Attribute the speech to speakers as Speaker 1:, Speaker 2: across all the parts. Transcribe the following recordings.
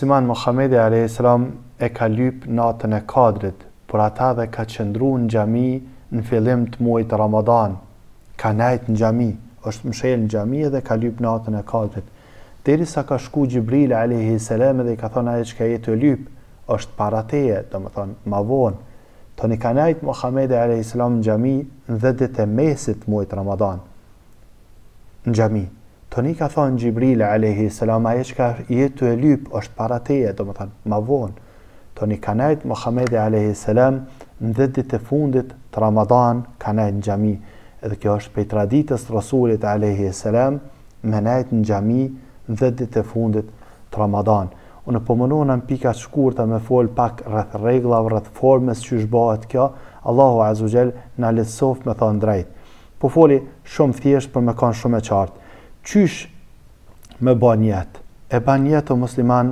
Speaker 1: musliman Muhammedi a.s. e ka lyp natën e kadrit, por ata dhe ka qëndru në gjami në fillim të muajt Ramadan, ka najt në gjami, është mshel në gjami edhe ka lyp natën e kadrit. Deri sa ka shku Gjibril a.s. dhe i ka thonë aje që ka jetë e lyp, është parateje, do më thonë, ma vonë. një ka najt Muhammedi a.s. në gjami në dhe dhe të mesit muajt Ramadan, në gjami. Në gjami. Toni ka thonë Gjibrile alehi selam aje që ka jetu e lyp është para teje, do më thonë, ma vonë. Toni ka najtë Mohamedi alehi selam në dhe ditë e fundit të Ramadan ka najtë në gjami. Edhe kjo është pej traditës të Rasulit alehi selam me najtë në gjami në dhe ditë e fundit të Ramadan. Unë pëmënunë po në pika të shkurta me fol pak rrëth regla rrëth formës që shbohet kjo, Allahu Azugjel në lësof me thonë drejtë. Po foli shumë thjesht për me kanë shumë e qartë qysh me ba njetë, e ba njetë o musliman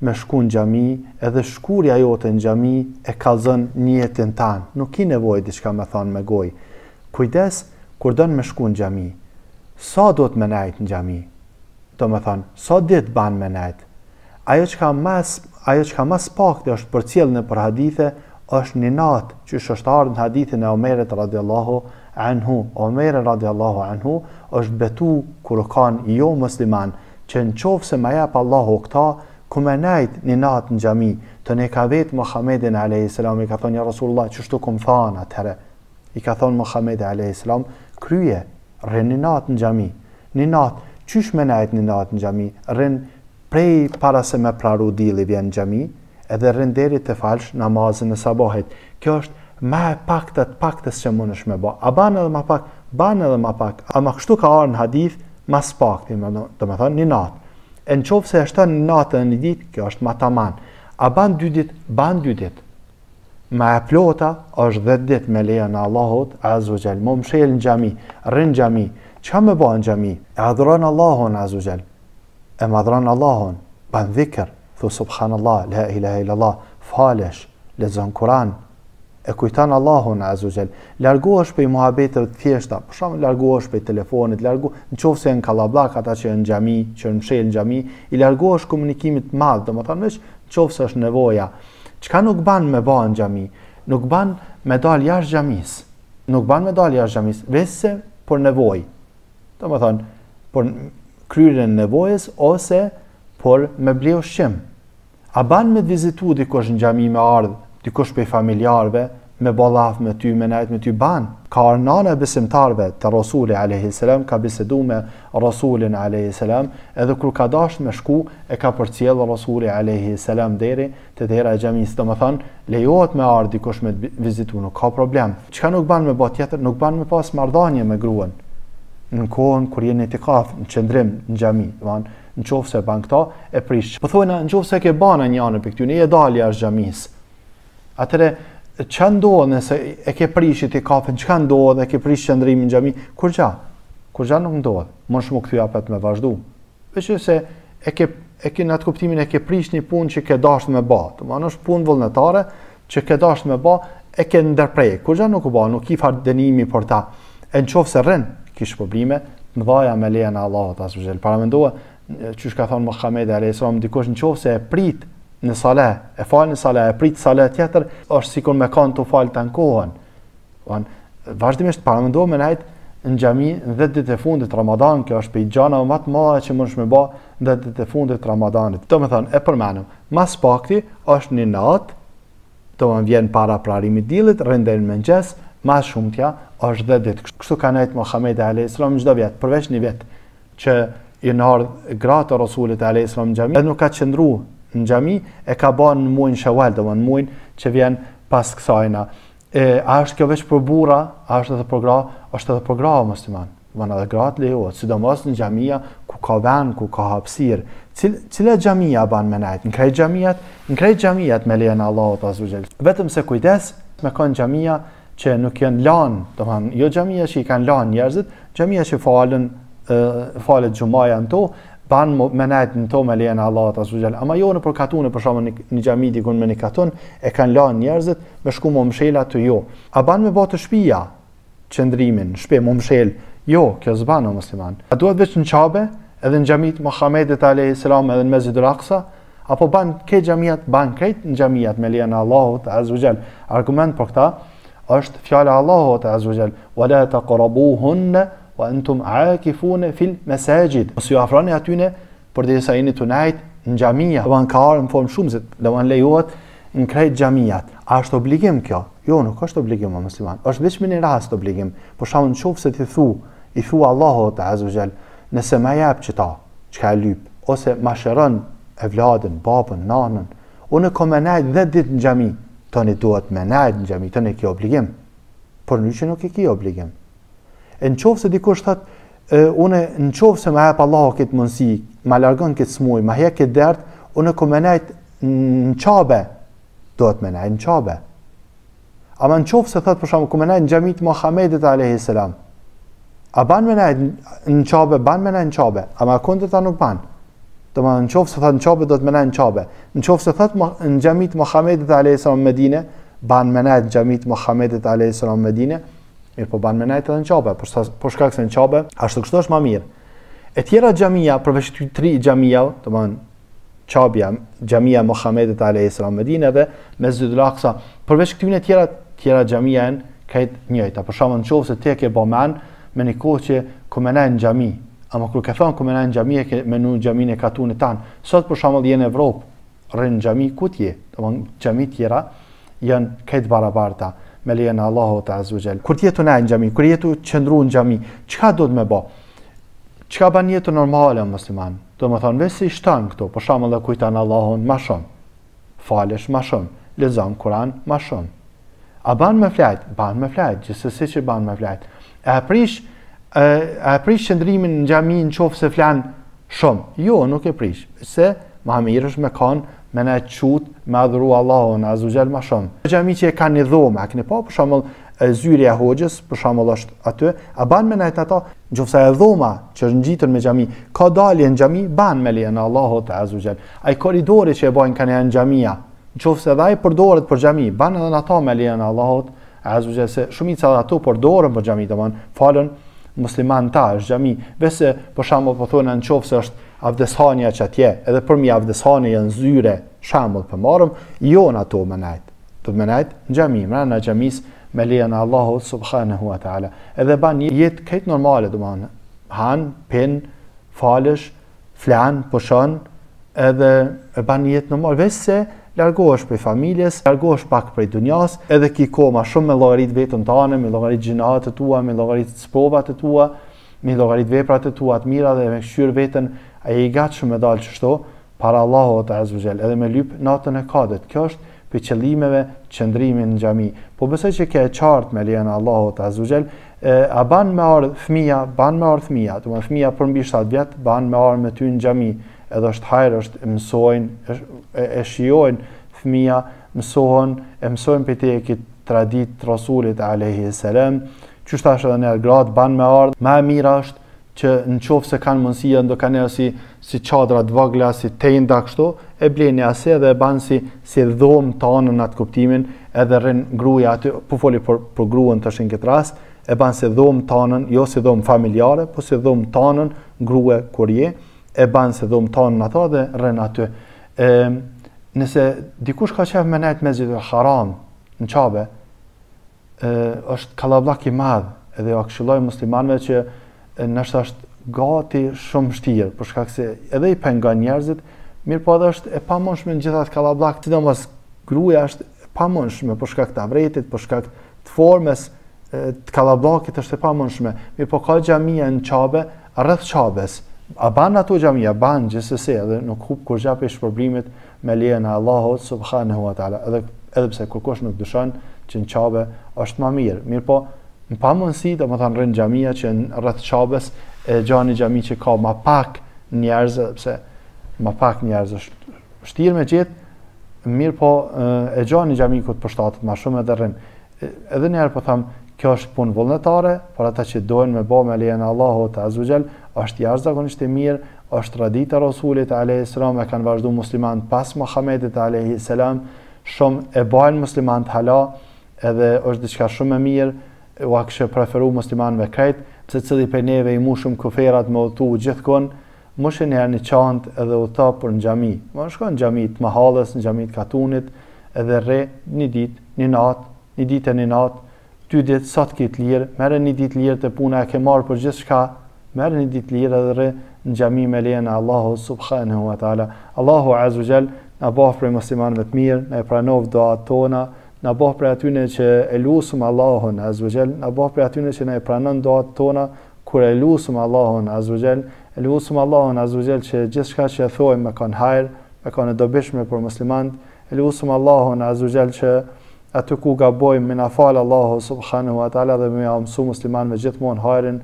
Speaker 1: me shku në gjami, edhe shkurja jote në gjami e kalzën njetën tanë, nuk i nevojë diçka me thonë me gojë. Kujdes, kur dënë me shku në gjami, sa do të menajt në gjami? Do me thonë, sa ditë banë menajt? Ajo që ka mas, ajo që ka mas pak të është për cilë në për hadithë, është një natë që është ardhë në hadithin e omerit radiallahu, anhu, Omerën radiallahu anhu, është betu kërë kanë jo musliman, që në qovë se ma japë Allahu këta, ku me najtë një natë në gjami, të ne ka vetë Muhammedin a.s. i ka thonë një Rasulullah, që shtu këmë thanë atëherë, i ka thonë Muhammedin a.s. kryje, rrën një natë në gjami, një natë, qysh me najtë një natë në gjami, rrën prej para se me praru dili vjen në gjami, edhe rrën deri të falsh namazën e sabahit. Kjo është ma e pak të të pak të që mund është me bo. A banë edhe ma pak, banë edhe ma pak. A ma kështu ka arë në hadith, ma pak, të me thonë, një natë. E në qovë se është të një natë dhe një ditë, kjo është ma taman. A banë dy ditë, banë dy ditë. Ma e plota është dhe ditë me leja në Allahot, a zëgjel, më më shelë në gjami, rënë gjami, që me bo në gjami, e adhronë Allahon, a e më Allahon, banë dhikër, thë subhanallah, la ilahe illallah, falesh, lezën Kur'an, e kujtan Allahun Azuzel, largu është pëj të thjeshta, për shumë largu është telefonit, largu, në qofë se në kalablak ata që në gjami, që në mshel në gjami, i largu është komunikimit madhë, dhe më nëse veç, është nevoja. Qka nuk ban me ban në gjami? Nuk ban me dal jashtë gjamis. Nuk ban me dal jashtë gjamis, vese për nevoj. Dhe më thanë, e kryrën nevojës, ose për me bleo A ban me vizitu dikosh në xhami me ardh dikush pe familjarve me ballaf me ty me nait me ty ban ka arnana besimtarve te rasuli alayhi salam ka bisedu me rasulin alayhi salam edhe kur ka dash me shku e ka përcjell rasuli alayhi salam deri te dera xhamis do të lejohet me ard dikush me vizitu nuk ka problem çka nuk ban me bot tjetër nuk ban me pas marrëdhënie me gruan në kohën kur jeni të kafë, në qëndrim, në gjami, van, në qofë se ban këta, e prishë. Po thujna, në qofë se ke bana një anë për këtyne, e dalja është gjamisë. Atëre, që ndohë nëse e ke prishit i kafën, që ndohë dhe ke prish qëndrimi në gjami, kur gja? Kur gja nuk ndohë, më shumë këthy hapet me vazhdu. Për që se e ke, e ke në atë kuptimin e ke prish një pun që ke dashur me ba, të manë është pun vullnetare që ke dashur me ba, e ke ndërprej, kur gja nuk u ba, nuk i farë dënimi për ta. E në qofë se rrën, kishë probleme, në dhaja me leja në Allah, të asë vëzhel, para me ndohë, që shka thonë Mohamed e Alejsram, dikosh në qofë se e pritë në sala, e fal në sala, e prit sala tjetër, është sikur më kanë të fal tan kohën. Do vazhdimisht para mendoj me nejt në xhami 10 ditë e fundit të Ramadan, kjo është për gjana më të mëdha që mund të më bë në 10 ditë e fundit të Ramadanit. Do të them, e përmendem. Më së pakti është në natë, do an vjen para prarimit të dillit, rënden me ngjess, më shumë është 10 ditë. Kështu ka nejt Muhamedi alayhis salam çdo vit, përveç një vit që i nërë gratë të Rasulit e Alejslam në gjemi, edhe nuk ka qëndru në gjami, e ka ba në muin shawal, dhe më në muin që vjen pas kësajna. E, a është kjo veç për bura, a është edhe për gra, është edhe për gra, o mështiman, dhe dhe grat leo, si do mos në gjamija, ku ka ven, ku ka hapsir, cilë, cilë gjamija ban me najt? në krejt gjamijat, në krejt gjamijat me lejën Allah, të azuzel, vetëm se kujtes, me kanë gjamija që nuk janë lan, dhe më në jo gjamija që i kanë lan njerëzit, gjamija që falen, e, falet gjumaja në to, ban me nejtë në to me në Allah të zhjel. Ama jo në përkatune, për shumë një, gjami dikun me një katun, e kanë la njerëzit me shku më mshela të jo. A ban me botë shpija qëndrimin, shpe më mshel, jo, kjo zban o musliman. A duhet veç në qabe, edhe në gjamit Mohamedit a.s. edhe në mezi dëraksa, apo ban ke gjamiat, ban kejt në gjamiat me në Allah të zhjel. Argument për këta, është fjala Allahu te azhjal wala taqrabuhunna wa antum aakifun fil masajid mos ju afroni aty ne por të sa jeni tonight në xhamia do an ka në formë shumë se do an lejohet në krejt xhamiat a është obligim kjo jo nuk është obligim o musliman është vetëm në rast obligim por shaun qoftë se ti thu i thu Allahu ta azhjal nëse ma jap çta çka lyp ose ma shëron e vladën babën nanën unë kam nejt 10 ditë në xhami tani duhet më nejt në xhami tani kjo obligim por në që nuk e kjo obligim në qovë se dikush thëtë, une në qovë se me hepë Allah këtë mundësi, me largën këtë smuj, me hje këtë dertë, une ku menajt në qabe, do të menajt në qabe. Ama në qovë se thëtë për shumë, ku menajt në gjemit Mohamedit a.s. A ban menajt në qabe, ban menajt në qabe, ama kondër ta nuk ban. Do më në qovë se thëtë në qabe, do të menajt në qabe. Në qovë se thëtë në gjemit Mohamedit a.s. Medine, ban menajt në gjemit Mohamedit a.s. Medine, mirë po ban me nejtë edhe në qabe, por po shkak se në qabe, ashtu kështu është ma mirë. E tjera gjamija, përveç të tri gjamija, të manë, qabja, gjamija Mohamedet a.s. Medine dhe me zhë dhëllak përveç këtë vine tjera, tjera gjamija e në kajtë njëjta. Por shaman në qovë se te ke bo men, me një kohë që ku me në gjami, ama kërë ke thonë ku me në gjami e ke menu gjami në katu në tanë, sot për shaman dhe jenë Evropë, rrënë gjami, ku t'je? Gjami tjera janë kajtë barabarta me lejen e Allahut azza wa jall. Kur ti jeton në xhami, kur jetu qendruar në xhami, çka do të më bë? Çka bën jetë normale musliman? Do të thonë vetë si shtan këto, për shembull e kujtan Allahun më shumë. Falesh më shumë, lexon Kur'an më shumë. A ban më flajt? Ban më flajt, gjithsesi që ban më flajt. A prish a prish qendrimin në xhamin nëse flan shumë? Jo, nuk e prish. se ma është me kanë me ne qutë me adhuru Allahon a zhujel ma shumë. Në gjemi që e ka një dhomë, a këni pa për shumëll zyri e hoqës, për shumëll është aty, a ban me ne të ta, gjofësa e dhoma që është në gjitër me gjemi, ka dalje në gjemi, ban me lije në Allahot a Ai A i koridori që e bojnë ka një në gjamia, gjofësa dhe a i përdoret për gjemi, ban edhe në ta me lije në Allahot a zhujel, se shumica dhe ato përdoren për gjami, dhe ban falën, musliman ta është gjami, vese për shamë për po thonë në qofë është avdeshanja që atje, edhe për mi avdeshanja janë zyre, shambull për marëm, jo në ato më najtë. Do të më najtë në gjami, më në gjamis me në Allahu subhanahu wa ta'ala. Edhe ban një jetë kajtë normalë, do manë, hanë, pinë, falësh, flanë, pëshënë, edhe e ban një jetë normal, vese se largohesh për familjes, largohesh pak për dunjas, edhe ki koma shumë me logaritë vetën të anë, me logaritë gjinatë të tua, me logaritë sprovat të tua, me logaritë veprat të tua të mira dhe me këshyrë vetën, a i gatshëm me dalë çështo para Allahut Azza wa edhe me lyp natën e kadet, Kjo është për qëllimeve qëndrimin në xhami. Po besoj që ke qartë me lehen Allahu Azza wa a ban me ardh fëmia, ban me ardh fëmia, do të thonë fëmia për mbi 7 vjet ban me ardh me ty në xhami, edhe është hajër, është mësojnë, është, e, shiojnë shijojnë fëmia e mësojnë për te e këtë tradit të Rasulit a.s. Qështë ashtë edhe një grad banë me ardhë, ma e mira është që në qofë se kanë mundësia, ndo kanë e si, si qadra të vogla, si tenda, kështu, e bleni ase dhe e banë si, si dhomë të në atë kuptimin, edhe rrën gruja aty, po foli për, gruën të shenë këtë rast, e banë si dhomë të anën, jo si dhomë familjare, po si dhomë të anën, e kur je, e banë si dhomë të anën ato dhe rrën aty. nëse dikush ka qefë me nejtë me zhjithë haram në qabe, është kalablak i madhë, edhe jo akshiloj muslimanve që nështë ashtë gati shumë shtirë, për shkak se edhe i penga njerëzit, mirë po edhe është e pamonshme në gjithat kalablak, të do mos gruja është e pamonshme për shkak të avretit, për shkak të formes të kalablakit është e pamonshme. Mirë po ka gjamija në qabe, rrëth qabes, a ban ato gjamija, ban se, edhe nuk hup kur gjapi shpërblimit me lehen e Allahot, subhanahu wa taala. Edhe edhe pse kërkosh nuk dyshon që në qabe është më mirë. Mirë po, në pamënsi, do më thanë rën xhamia që në çabës qabës e gjani gjami që ka më pak njerëz, pëse më pak njerëz është shtirë me gjithë, mirë po e gjani gjami këtë përshtatët më shumë edhe rën. Edhe njerë po them, kjo është punë vullnetare, por ata që dojnë me bo me lejën Allahu të azugjel, është jarë zakonisht e mirë, është tradita Rasulit a.s. e kanë vazhdu muslimant pas Mohamedit a.s. shumë e bajnë muslimant hala, edhe është diçka shumë e mirë, u akshe preferu muslimanve krejt, pëse cili për neve i mushëm kuferat me utu gjithkon, mushë herë një qantë edhe u ta për në gjami. Më shko në gjami të mahalës, në gjami të katunit, edhe re një ditë, një natë, një ditë e një natë, ty ditë sa të kitë lirë, merë një ditë lirë të puna e ke marë për gjithë shka, merë një ditë lirë edhe re në gjami me lena Allahu subhanahu wa ta'ala. Allahu azu gjelë, në bafë prej të mirë, në e pranovë doa tona, në bëhë për në që e lusëm Allahun, azvëgjel, në bëhë për në që në e pranën doatë tona, kur e lusëm Allahun, azvëgjel, e lusëm Allahun, azvëgjel, që gjithë shka që e thojmë me kanë hajrë, me kanë e dobishme për muslimant, e lusëm Allahun, azvëgjel, që aty ku gabojmë, me na falë Allahu, subhanu wa ta'ala, dhe me ja mësu musliman me gjithmonë hajrin,